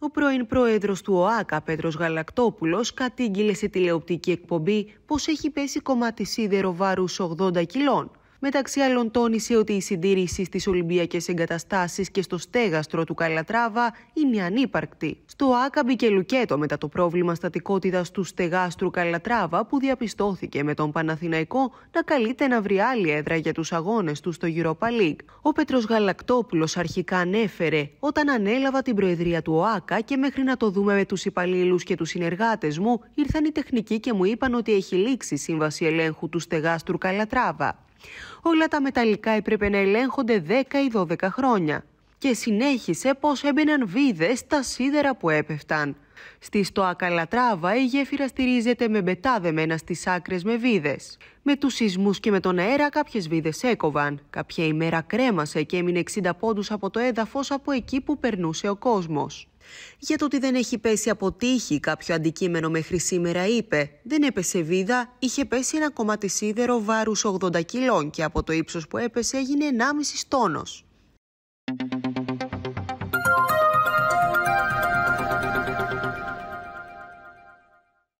Ο πρώην πρόεδρος του ΟΑΚΑ, Πέτρος Γαλακτόπουλος, κατήγγειλε σε τηλεοπτική εκπομπή πως έχει πέσει κομμάτι σίδερο βάρους 80 κιλών. Μεταξύ άλλων, τόνισε ότι η συντήρηση στις Ολυμπιακές εγκαταστάσεις και στο στέγαστρο του Καλατράβα είναι ανύπαρκτη. Στο ΆΚΑ και Λουκέτο, μετά το πρόβλημα στατικότητας του στεγάστρου Καλατράβα που διαπιστώθηκε με τον Παναθηναϊκό να καλείται να βρει άλλη έδρα για τους αγώνες του στο Europa League. Ο Πέτρος Γαλακτόπουλος αρχικά ανέφερε όταν ανέλαβα την προεδρία του ΟΑΚΑ και μέχρι να το δούμε με τους υπαλλήλους και τους συνεργάτες μου, ήρθαν οι τεχνικοί και μου είπαν ότι έχει λήξει η σύμβαση ελέγχου του στεγάστρου Καλατράβα. Όλα τα μεταλλικά έπρεπε να ελέγχονται 10 ή 12 χρόνια. Και συνέχισε πως έμπαιναν βίδες στα σίδερα που έπεφταν. Στη Στοακαλατράβα η γέφυρα στηρίζεται με μπετάδεμένα στις άκρες με βίδες. Με τους σεισμούς και με τον αέρα κάποιες βίδες έκοβαν. Κάποια ημέρα κρέμασε και έμεινε 60 πόντους από το έδαφος από εκεί που περνούσε ο κόσμος. Για το ότι δεν έχει πέσει από τύχη κάποιο αντικείμενο μέχρι σήμερα είπε «Δεν έπεσε βίδα, είχε πέσει ένα κομμάτι σίδερο βάρους 80 κιλών και από το ύψος που έπεσε έγινε 1,5 τόνος».